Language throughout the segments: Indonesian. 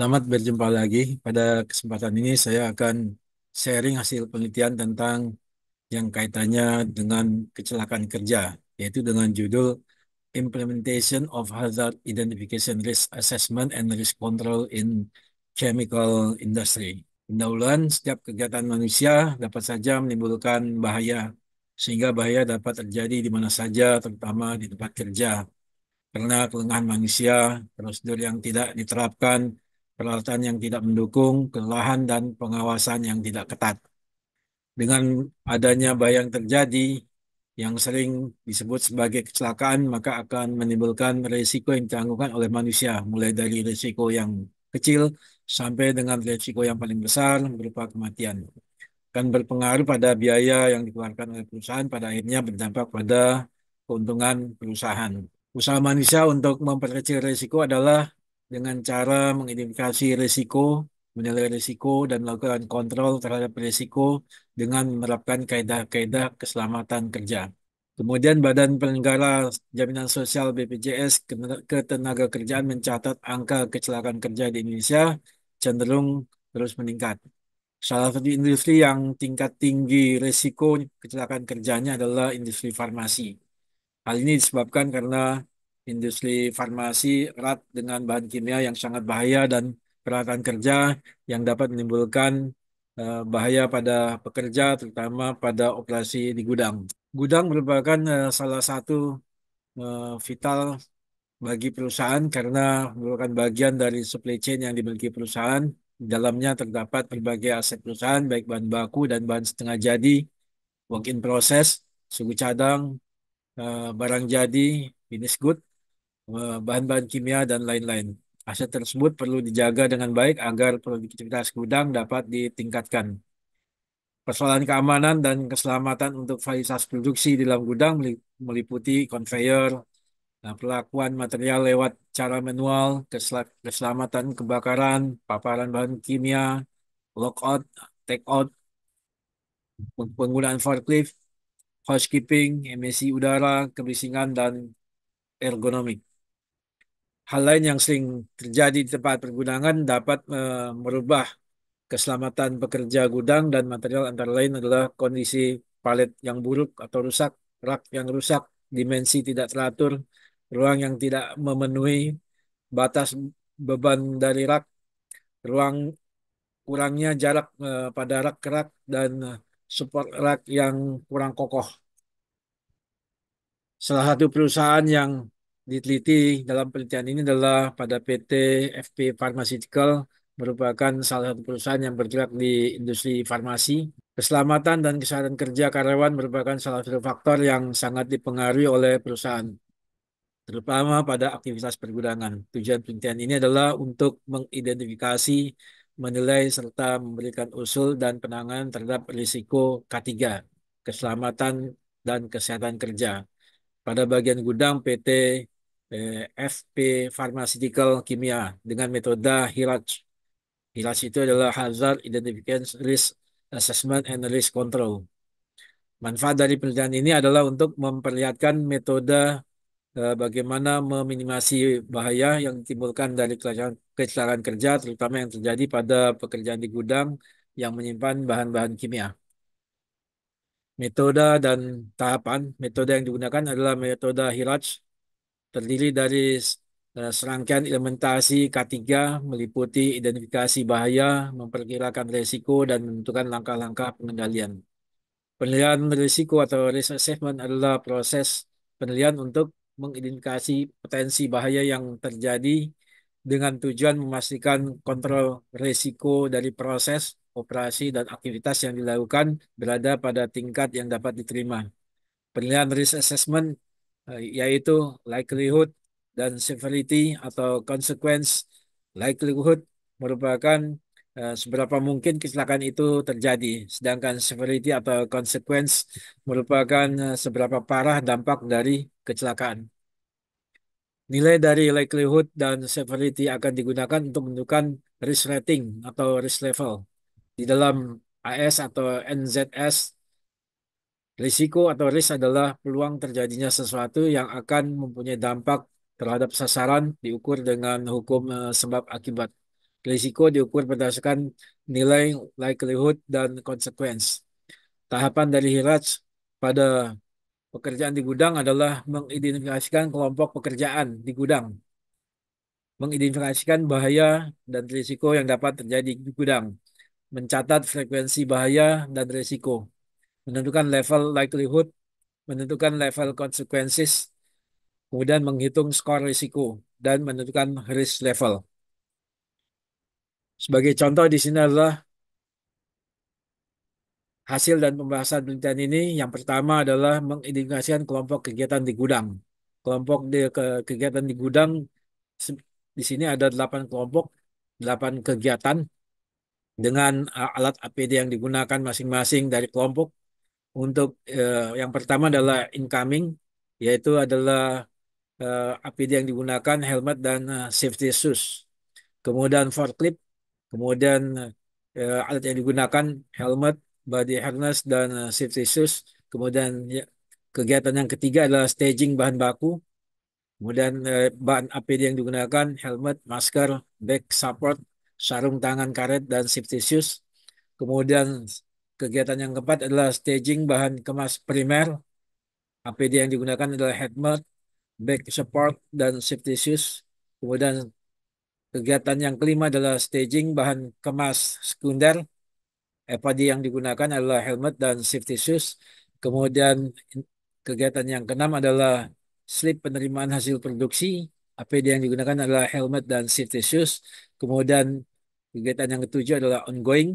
Selamat berjumpa lagi. Pada kesempatan ini saya akan sharing hasil penelitian tentang yang kaitannya dengan kecelakaan kerja, yaitu dengan judul Implementation of Hazard Identification Risk Assessment and Risk Control in Chemical Industry. Pendahuluan, setiap kegiatan manusia dapat saja menimbulkan bahaya, sehingga bahaya dapat terjadi di mana saja, terutama di tempat kerja. Karena kelengahan manusia, prosedur yang tidak diterapkan, peralatan yang tidak mendukung, kelelahan, dan pengawasan yang tidak ketat. Dengan adanya bayang terjadi yang sering disebut sebagai kecelakaan, maka akan menimbulkan risiko yang ditanggungkan oleh manusia, mulai dari risiko yang kecil sampai dengan risiko yang paling besar berupa kematian. Akan berpengaruh pada biaya yang dikeluarkan oleh perusahaan, pada akhirnya berdampak pada keuntungan perusahaan. Usaha manusia untuk memperkecil risiko adalah dengan cara mengidentifikasi risiko, menilai risiko, dan melakukan kontrol terhadap risiko dengan menerapkan kaedah-kaedah keselamatan kerja. Kemudian Badan Penyelenggara Jaminan Sosial BPJS Ketenaga Kerjaan mencatat angka kecelakaan kerja di Indonesia cenderung terus meningkat. Salah satu industri yang tingkat tinggi risiko kecelakaan kerjanya adalah industri farmasi. Hal ini disebabkan karena Industri farmasi erat dengan bahan kimia yang sangat bahaya dan peralatan kerja yang dapat menimbulkan eh, bahaya pada pekerja, terutama pada operasi di gudang. Gudang merupakan eh, salah satu eh, vital bagi perusahaan karena merupakan bagian dari supply chain yang dimiliki perusahaan. Di dalamnya terdapat berbagai aset perusahaan, baik bahan baku dan bahan setengah jadi, work in process, suku cadang, barang jadi, finished good, Eh, bahan-bahan kimia dan lain-lain. Aset tersebut perlu dijaga dengan baik agar produktivitas gudang dapat ditingkatkan. Persoalan keamanan dan keselamatan untuk fasilitas produksi di dalam gudang meliputi conveyor, Nah, eh, pelakuan material lewat cara manual, kesel keselamatan kebakaran, paparan bahan kimia, lockout, take out, penggunaan forklift, housekeeping, emisi udara, kebisingan, dan ergonomik. Hal lain yang sering terjadi di tempat pergudangan dapat uh, merubah keselamatan pekerja gudang dan material antara lain adalah kondisi palet yang buruk atau rusak, rak yang rusak, dimensi tidak teratur, ruang yang tidak memenuhi batas beban dari rak, ruang kurangnya jarak uh, pada rak kerak dan support rak yang kurang kokoh. Salah satu perusahaan yang diteliti dalam penelitian ini adalah pada PT FP Pharmaceutical merupakan salah satu perusahaan yang bergerak di industri farmasi. Keselamatan dan kesehatan kerja karyawan merupakan salah satu faktor yang sangat dipengaruhi oleh perusahaan, terutama pada aktivitas pergudangan. Tujuan penelitian ini adalah untuk mengidentifikasi, menilai, serta memberikan usul dan penanganan terhadap risiko K3, keselamatan dan kesehatan kerja. Pada bagian gudang PT Eh, FP Pharmaceutical Kimia dengan metode Hirach. Hirach itu adalah Hazard Identification Risk Assessment and Risk Control. Manfaat dari penelitian ini adalah untuk memperlihatkan metode eh, bagaimana meminimasi bahaya yang ditimbulkan dari kecelakaan, kerja, terutama yang terjadi pada pekerjaan di gudang yang menyimpan bahan-bahan kimia metode dan tahapan. Metode yang digunakan adalah metode Hirach terdiri dari eh, serangkaian implementasi K3 meliputi identifikasi bahaya, memperkirakan risiko, dan menentukan langkah-langkah pengendalian. Penilaian risiko atau risk assessment adalah proses penilaian untuk mengidentifikasi potensi bahaya yang terjadi dengan tujuan memastikan kontrol risiko dari proses, operasi, dan aktivitas yang dilakukan berada pada tingkat yang dapat diterima. Penilaian risk assessment Eh, yaitu likelihood dan severity atau consequence likelihood merupakan uh, seberapa mungkin kecelakaan itu terjadi sedangkan severity atau consequence merupakan uh, seberapa parah dampak dari kecelakaan nilai dari likelihood dan severity akan digunakan untuk menentukan risk rating atau risk level di dalam AS atau NZS Risiko atau risk adalah peluang terjadinya sesuatu yang akan mempunyai dampak terhadap sasaran diukur dengan hukum eh, sebab akibat. Risiko diukur berdasarkan nilai likelihood dan consequence. Tahapan dari Hiraj pada pekerjaan di gudang adalah mengidentifikasikan kelompok pekerjaan di gudang, mengidentifikasikan bahaya dan risiko yang dapat terjadi di gudang, mencatat frekuensi bahaya dan risiko, menentukan level likelihood, menentukan level consequences, kemudian menghitung skor risiko, dan menentukan risk level. Sebagai contoh di sini adalah hasil dan pembahasan penelitian ini yang pertama adalah mengidentifikasikan kelompok kegiatan di gudang. Kelompok di, ke, kegiatan di gudang di sini ada 8 kelompok, 8 kegiatan dengan alat APD yang digunakan masing-masing dari kelompok untuk uh, yang pertama adalah incoming yaitu adalah uh, eh, APD yang digunakan helmet dan uh, safety shoes. Kemudian forklift, kemudian uh, alat yang digunakan helmet, body harness dan uh, safety shoes. Kemudian ya, kegiatan yang ketiga adalah staging bahan baku. Kemudian uh, bahan APD yang digunakan helmet, masker, back support, sarung tangan karet dan safety shoes. Kemudian Kegiatan yang keempat adalah staging bahan kemas primer. APD yang digunakan adalah head back support, dan safety shoes. Kemudian kegiatan yang kelima adalah staging bahan kemas sekunder. APD yang digunakan adalah helmet dan safety shoes. Kemudian kegiatan yang keenam adalah slip penerimaan hasil produksi. APD yang digunakan adalah helmet dan safety shoes. Kemudian kegiatan yang ketujuh adalah ongoing.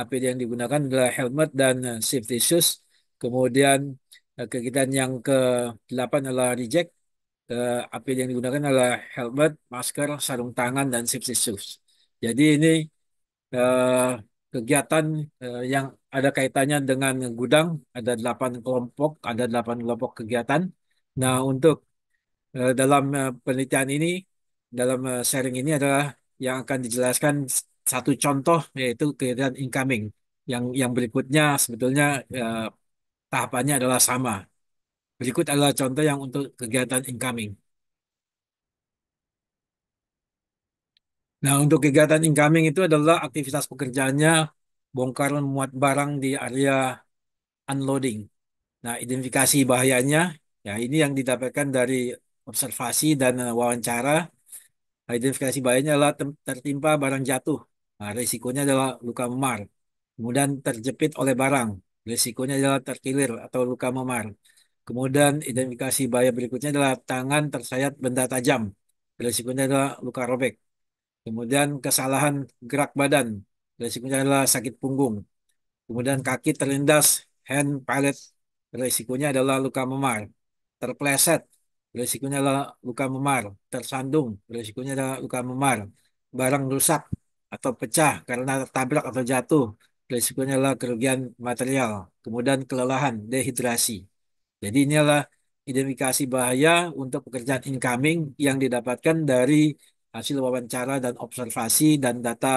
APD yang digunakan adalah helmet dan eh, safety shoes. Kemudian eh, kegiatan yang ke-8 adalah reject. Eh, APD yang digunakan adalah helmet, masker, sarung tangan, dan safety shoes. Jadi ini kegiatan yang ada kaitannya dengan gudang. Ada 8 kelompok, ada 8 kelompok kegiatan. Nah untuk dalam penelitian ini, dalam sharing ini adalah yang akan dijelaskan satu contoh yaitu kegiatan incoming yang yang berikutnya sebetulnya eh, tahapannya adalah sama. Berikut adalah contoh yang untuk kegiatan incoming. Nah, untuk kegiatan incoming itu adalah aktivitas pekerjaannya bongkar muat barang di area unloading. Nah, identifikasi bahayanya, ya ini yang didapatkan dari observasi dan wawancara. Identifikasi bahayanya adalah tertimpa barang jatuh Nah, risikonya adalah luka memar. Kemudian terjepit oleh barang. Risikonya adalah terkilir atau luka memar. Kemudian identifikasi bahaya berikutnya adalah tangan tersayat benda tajam. Risikonya adalah luka robek. Kemudian kesalahan gerak badan. Risikonya adalah sakit punggung. Kemudian kaki terlindas hand pallet. Risikonya adalah luka memar. Terpleset. Risikonya adalah luka memar. Tersandung. Risikonya adalah luka memar. Barang rusak atau pecah karena tabrak atau jatuh. Risikonya adalah kerugian material, kemudian kelelahan, dehidrasi. Jadi inilah identifikasi bahaya untuk pekerjaan incoming yang didapatkan dari hasil wawancara dan observasi dan data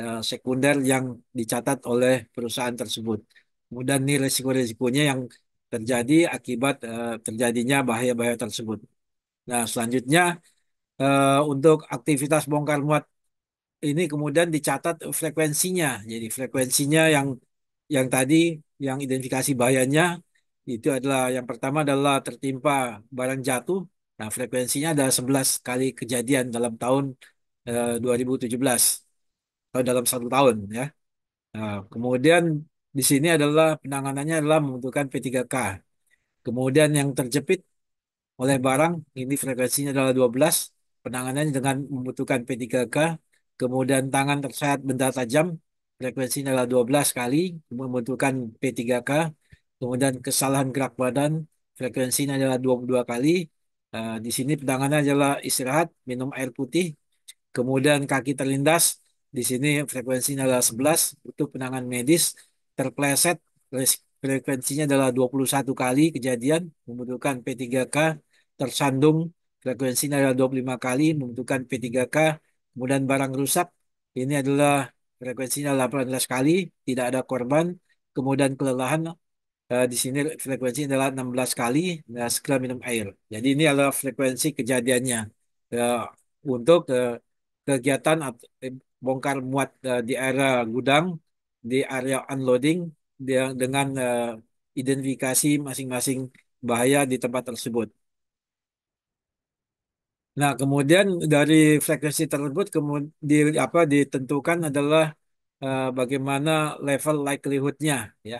eh, sekunder yang dicatat oleh perusahaan tersebut. Kemudian ini risiko-risikonya yang terjadi akibat eh, terjadinya bahaya-bahaya tersebut. Nah, selanjutnya eh, untuk aktivitas bongkar muat ini kemudian dicatat frekuensinya. Jadi frekuensinya yang yang tadi yang identifikasi bahayanya itu adalah yang pertama adalah tertimpa barang jatuh. Nah, frekuensinya adalah 11 kali kejadian dalam tahun eh, 2017 atau dalam satu tahun ya. Nah, kemudian di sini adalah penanganannya adalah membutuhkan P3K. Kemudian yang terjepit oleh barang ini frekuensinya adalah 12 penanganannya dengan membutuhkan P3K kemudian tangan tersayat benda tajam frekuensinya adalah 12 kali membutuhkan P3K kemudian kesalahan gerak badan frekuensinya adalah 22 kali uh, di sini pedangannya adalah istirahat minum air putih kemudian kaki terlindas di sini frekuensinya adalah 11 itu penangan medis terpleset frekuensinya adalah 21 kali kejadian membutuhkan P3K tersandung frekuensinya adalah 25 kali membutuhkan P3K Kemudian barang rusak, ini adalah frekuensinya 18 kali, tidak ada korban. Kemudian kelelahan, eh, di sini frekuensi adalah 16 kali nah, setelah minum air. Jadi ini adalah frekuensi kejadiannya eh, untuk eh, kegiatan eh, bongkar muat eh, di area gudang, di area unloading dengan eh, identifikasi masing-masing bahaya di tempat tersebut. Nah, kemudian dari frekuensi tersebut kemudian di, apa ditentukan adalah uh, bagaimana level likelihood-nya ya.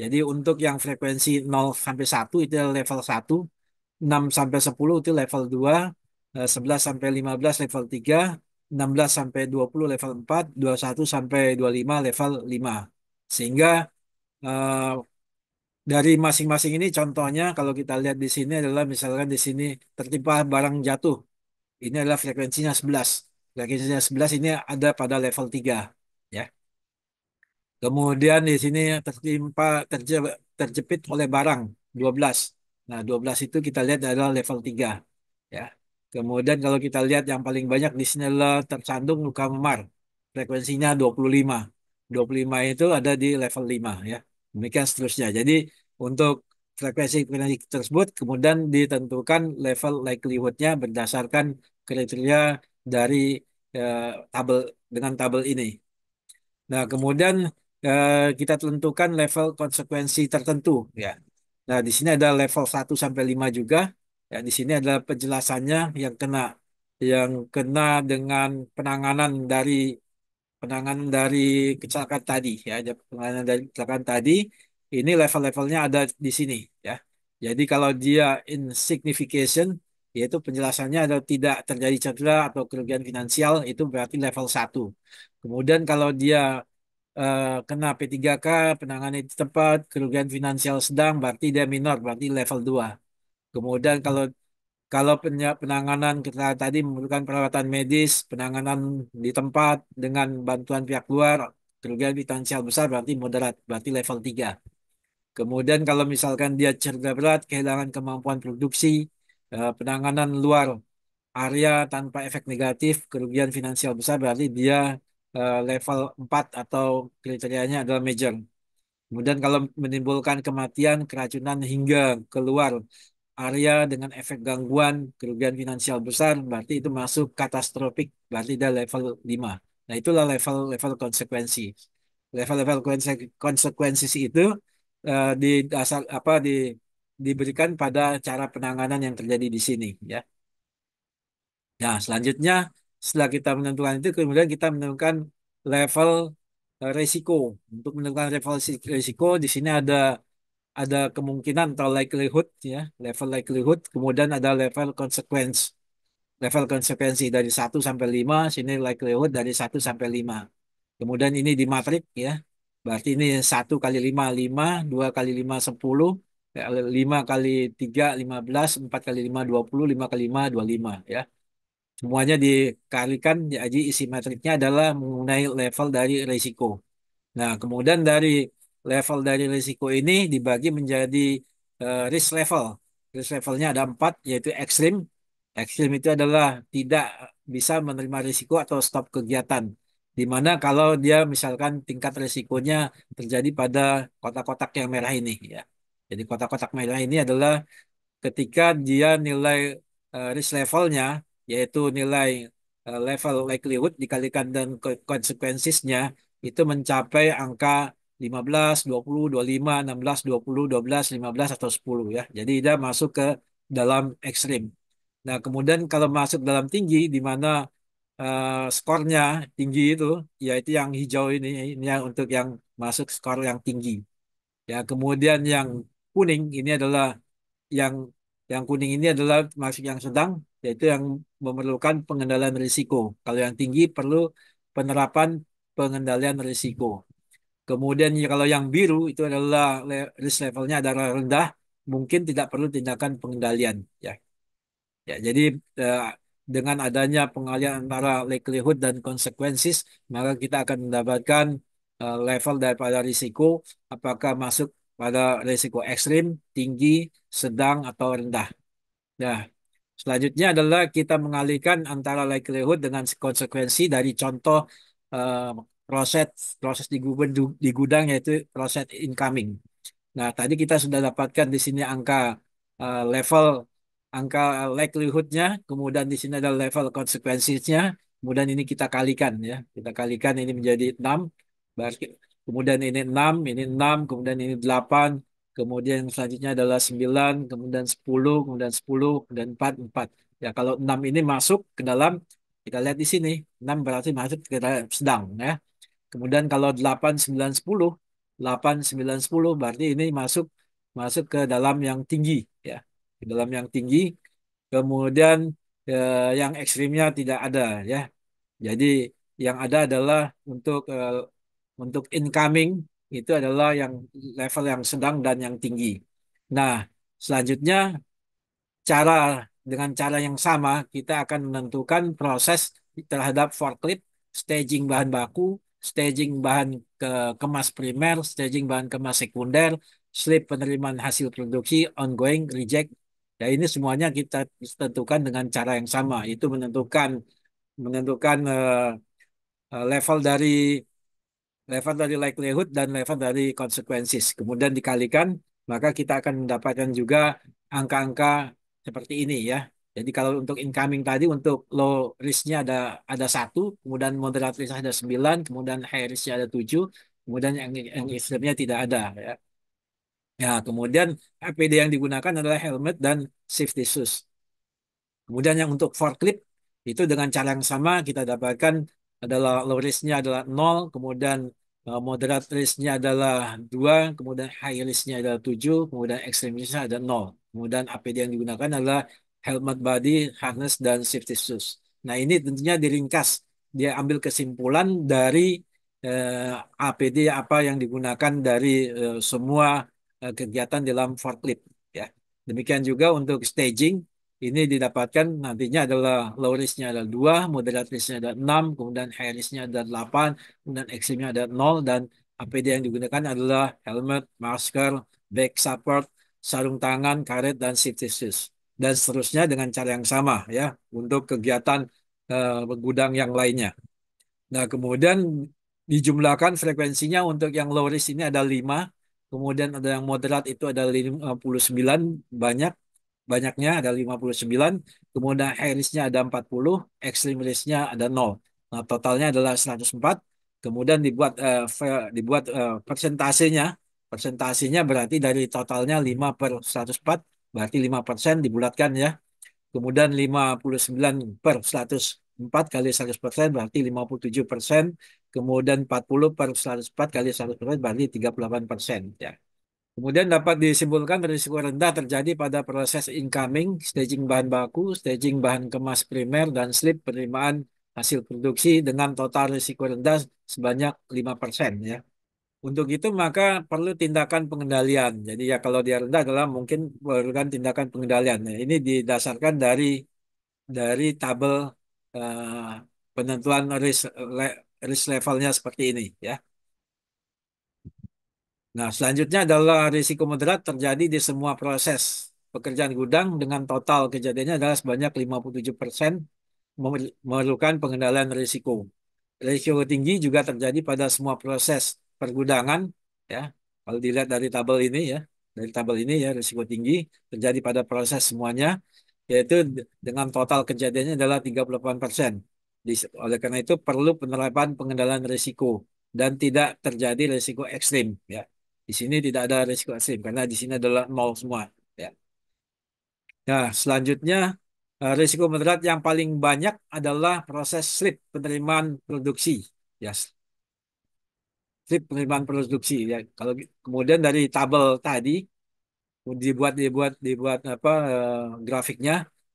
Jadi untuk yang frekuensi 0 sampai 1 itu level 1, 6 eh, sampai 10 itu level 2, 11 sampai 15 level 3, 16 sampai 20 level 4, 21 sampai 25 level 5. Sehingga uh, dari masing-masing ini contohnya kalau kita lihat di sini adalah misalkan di sini tertimpa barang jatuh ini adalah frekuensinya 11. Frekuensinya 11 ini ada pada level 3. ya. Kemudian di sini tertimpa terje, terjepit oleh barang 12. Nah, 12 itu kita lihat adalah level 3. ya. Kemudian kalau kita lihat yang paling banyak di sini adalah tersandung luka memar. Frekuensinya 25. 25 itu ada di level 5 ya. Demikian seterusnya. Jadi untuk frekuensi-frekuensi tersebut kemudian ditentukan level likelihoodnya berdasarkan kriteria dari eh, tabel dengan tabel ini. Nah kemudian eh, kita tentukan level konsekuensi tertentu ya. Nah di sini ada level 1 sampai 5 juga. Ya di sini adalah penjelasannya yang kena yang kena dengan penanganan dari penanganan dari kecelakaan tadi ya penanganan dari kecelakaan tadi ini level-levelnya ada di sini ya. Jadi kalau dia insignification yaitu penjelasannya adalah tidak terjadi cedera atau kerugian finansial itu berarti level 1. Kemudian kalau dia uh, kena P3K penanganan tepat kerugian finansial sedang berarti dia minor berarti level 2. Kemudian kalau kalau penanganan kita tadi memerlukan perawatan medis, penanganan di tempat dengan bantuan pihak luar, kerugian finansial besar berarti moderat, berarti level 3. Kemudian kalau misalkan dia cerita berat, kehilangan kemampuan produksi, eh, penanganan luar area tanpa efek negatif, kerugian finansial besar berarti dia eh, level 4 atau kriterianya adalah major. Kemudian kalau menimbulkan kematian, keracunan hingga keluar area dengan efek gangguan, kerugian finansial besar, berarti itu masuk katastropik, berarti dia level 5. Nah itulah level-level konsekuensi. Level-level konsekuensi itu uh, di dasar apa di diberikan pada cara penanganan yang terjadi di sini ya. Nah, selanjutnya setelah kita menentukan itu kemudian kita menentukan level uh, risiko. Untuk menentukan level risiko di sini ada ada kemungkinan atau likelihood ya, level likelihood, kemudian ada level consequence. Level konsekuensi dari 1 sampai 5, sini likelihood dari 1 sampai 5. Kemudian ini di matrik ya, Berarti ini satu kali lima 5. 2 kali lima sepuluh 5 ya, kali lima belas empat kali lima dua puluh lima kali 5, 25. Ya. Semuanya dikalikan, ya, jadi isi matriknya adalah mengenai level dari risiko. Nah, kemudian dari level dari risiko ini dibagi menjadi uh, risk level. Risk levelnya ada empat, yaitu ekstrim. Ekstrim itu adalah tidak bisa menerima risiko atau stop kegiatan di mana kalau dia misalkan tingkat resikonya terjadi pada kotak-kotak yang merah ini ya. Jadi kotak-kotak merah ini adalah ketika dia nilai uh, risk levelnya yaitu nilai uh, level likelihood dikalikan dan konsekuensinya itu mencapai angka 15, 20, 25, 16, 20, 12, 15 atau 10 ya. Jadi dia masuk ke dalam ekstrim. Nah, kemudian kalau masuk dalam tinggi di mana uh, skornya tinggi itu, yaitu yang hijau ini, ini yang untuk yang masuk skor yang tinggi. Ya, kemudian yang kuning ini adalah yang yang kuning ini adalah masuk yang sedang, yaitu yang memerlukan pengendalian risiko. Kalau yang tinggi perlu penerapan pengendalian risiko. Kemudian ya, kalau yang biru itu adalah risk levelnya adalah rendah, mungkin tidak perlu tindakan pengendalian. Ya, ya jadi eh, dengan adanya pengalian antara likelihood dan consequences, maka kita akan mendapatkan uh, level daripada risiko apakah masuk pada risiko ekstrim, tinggi, sedang, atau rendah. Nah, selanjutnya adalah kita mengalihkan antara likelihood dengan konsekuensi dari contoh uh, proses proses di gudang, di gudang yaitu proses incoming. Nah, tadi kita sudah dapatkan di sini angka uh, level angka likelihoodnya, kemudian di sini ada level konsekuensinya, kemudian ini kita kalikan ya, kita kalikan ini menjadi 6, berarti kemudian ini 6, ini 6, kemudian ini 8, kemudian yang selanjutnya adalah 9, kemudian 10, kemudian 10, kemudian 4, 4. Ya kalau 6 ini masuk ke dalam, kita lihat di sini, 6 berarti masuk ke dalam sedang ya. Kemudian kalau 8, 9, 10, 8, 9, 10 berarti ini masuk masuk ke dalam yang tinggi ya ke dalam yang tinggi kemudian eh, yang ekstrimnya tidak ada ya jadi yang ada adalah untuk eh, untuk incoming itu adalah yang level yang sedang dan yang tinggi nah selanjutnya cara dengan cara yang sama kita akan menentukan proses terhadap forklift staging bahan baku staging bahan ke kemas primer, staging bahan kemas sekunder, slip penerimaan hasil produksi, ongoing, reject, Ya ini semuanya kita tentukan dengan cara yang sama, itu menentukan menentukan uh, level dari level dari likelihood dan level dari consequences. Kemudian dikalikan, maka kita akan mendapatkan juga angka-angka seperti ini ya. Jadi kalau untuk incoming tadi untuk low risknya ada ada satu, kemudian moderate risk ada sembilan, kemudian high risk-nya ada tujuh, kemudian yang yang extreme-nya tidak ada ya. Ya, kemudian APD yang digunakan adalah helmet dan safety shoes. Kemudian yang untuk forklift itu dengan cara yang sama kita dapatkan adalah low risk-nya adalah 0, kemudian eh, moderate risk-nya adalah 2, kemudian high risk-nya adalah 7, kemudian extreme risk-nya adalah 0. Kemudian APD yang digunakan adalah helmet body, harness, dan safety shoes. Nah ini tentunya diringkas, dia ambil kesimpulan dari eh, APD apa yang digunakan dari eh, semua Eh, kegiatan dalam forklift ya. Demikian juga untuk staging ini didapatkan nantinya adalah low risknya ada 2, moderate risknya ada 6, kemudian high risknya ada 8, kemudian extreme-nya ada 0, dan APD yang digunakan adalah helmet, masker, back support, sarung tangan, karet dan safety dan seterusnya dengan cara yang sama ya untuk kegiatan uh, gudang yang lainnya. Nah, kemudian dijumlahkan frekuensinya untuk yang low risk ini ada 5, Kemudian ada yang moderat itu ada 59 banyak banyaknya ada 59, kemudian high risk-nya ada 40, extreme risk-nya ada 0. Nah, totalnya adalah 104. Kemudian dibuat eh, dibuat eh, persentasenya. Persentasenya berarti dari totalnya 5 per 104, berarti 5 dibulatkan ya. Kemudian 59 per 100 4 kali 100 persen berarti 57 persen. Kemudian 40 per 104 kali 100 persen berarti 38 persen. Ya. Kemudian dapat disimpulkan risiko rendah terjadi pada proses incoming, staging bahan baku, staging bahan kemas primer, dan slip penerimaan hasil produksi dengan total risiko rendah sebanyak 5 persen. Ya. Untuk itu maka perlu tindakan pengendalian. Jadi ya kalau dia rendah adalah mungkin perlukan tindakan pengendalian. Nah, ini didasarkan dari dari tabel Eh, penentuan risk, risk levelnya seperti ini ya. Nah, selanjutnya adalah risiko moderat terjadi di semua proses pekerjaan gudang dengan total kejadiannya adalah sebanyak 57% memerlukan pengendalian risiko. Risiko tinggi juga terjadi pada semua proses pergudangan ya. Kalau dilihat dari tabel ini ya, dari tabel ini ya risiko tinggi terjadi pada proses semuanya yaitu dengan total kejadiannya adalah 38 persen. Oleh karena itu perlu penerapan pengendalian risiko dan tidak terjadi risiko ekstrim. Ya. Di sini tidak ada risiko ekstrim karena di sini adalah nol semua. Ya. Nah, selanjutnya eh, risiko moderat yang paling banyak adalah proses slip penerimaan produksi. Ya, slip penerimaan produksi. Ya, kalau kemudian dari tabel tadi dibuat dibuat dibuat apa uh, grafiknya.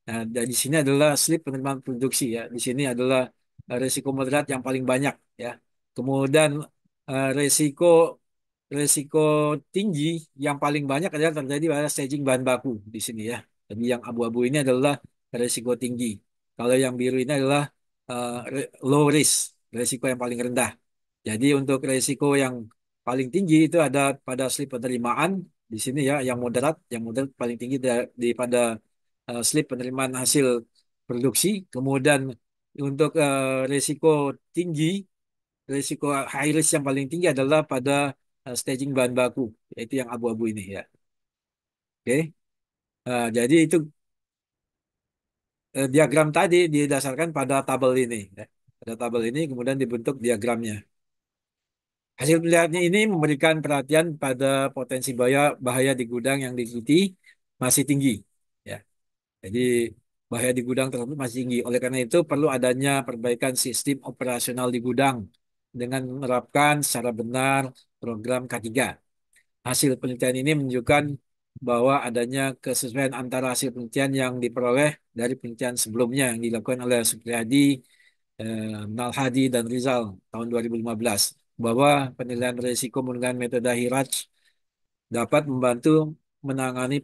Nah, dan di sini adalah slip penerimaan produksi ya. Di sini adalah eh, resiko moderat yang paling banyak ya. Kemudian uh, resiko resiko tinggi yang paling banyak adalah terjadi pada staging bahan baku di sini ya. Jadi yang abu-abu ini adalah resiko tinggi. Kalau yang biru ini adalah uh, low risk, resiko yang paling rendah. Jadi untuk resiko yang paling tinggi itu ada pada slip penerimaan di sini ya yang moderat yang moderat paling tinggi daripada uh, slip penerimaan hasil produksi kemudian untuk uh, eh, risiko tinggi risiko high risk yang paling tinggi adalah pada uh, staging bahan baku yaitu yang abu-abu ini ya oke okay. uh, jadi itu uh, diagram tadi didasarkan pada tabel ini ya. pada tabel ini kemudian dibentuk diagramnya Hasil penelitiannya ini memberikan perhatian pada potensi bahaya, bahaya di gudang yang diikuti masih tinggi. Ya. Jadi bahaya di gudang tersebut masih tinggi. Oleh karena itu perlu adanya perbaikan sistem operasional di gudang dengan menerapkan secara benar program K3. Hasil penelitian ini menunjukkan bahwa adanya kesesuaian antara hasil penelitian yang diperoleh dari penelitian sebelumnya yang dilakukan oleh Supriyadi, eh, Nalhadi, dan Rizal tahun 2015 bahwa penilaian risiko menggunakan metode Hiraj dapat membantu menangani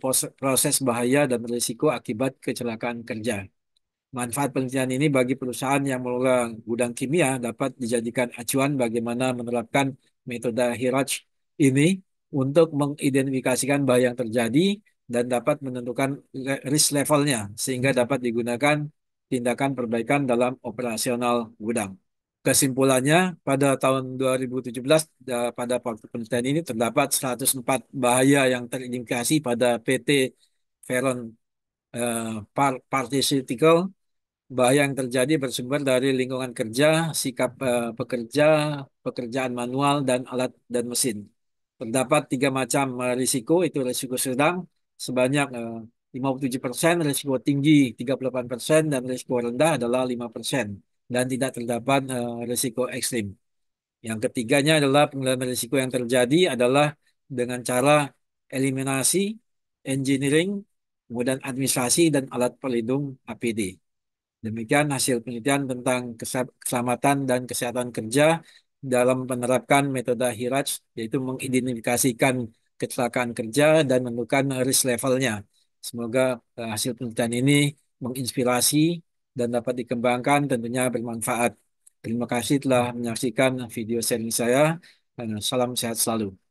proses bahaya dan risiko akibat kecelakaan kerja. Manfaat penelitian ini bagi perusahaan yang mengelola gudang kimia dapat dijadikan acuan bagaimana menerapkan metode Hiraj ini untuk mengidentifikasikan bahaya yang terjadi dan dapat menentukan risk levelnya sehingga dapat digunakan tindakan perbaikan dalam operasional gudang. Kesimpulannya, pada tahun 2017, pada waktu penelitian ini terdapat 104 bahaya yang terindikasi pada PT Veron eh, Particle Bahaya yang terjadi bersumber dari lingkungan kerja, sikap eh, pekerja, pekerjaan manual, dan alat dan mesin. Terdapat tiga macam eh, risiko, itu risiko sedang sebanyak eh, 57 persen, risiko tinggi 38 persen, dan risiko rendah adalah 5 persen dan tidak terdapat uh, risiko ekstrim. Yang ketiganya adalah pengelolaan risiko yang terjadi adalah dengan cara eliminasi, engineering, kemudian administrasi dan alat pelindung APD. Demikian hasil penelitian tentang keselamatan dan kesehatan kerja dalam menerapkan metode Hirach yaitu mengidentifikasikan kecelakaan kerja dan menentukan risk levelnya. Semoga eh, hasil penelitian ini menginspirasi dan dapat dikembangkan tentunya bermanfaat. Terima kasih telah menyaksikan video sharing saya. Salam sehat selalu.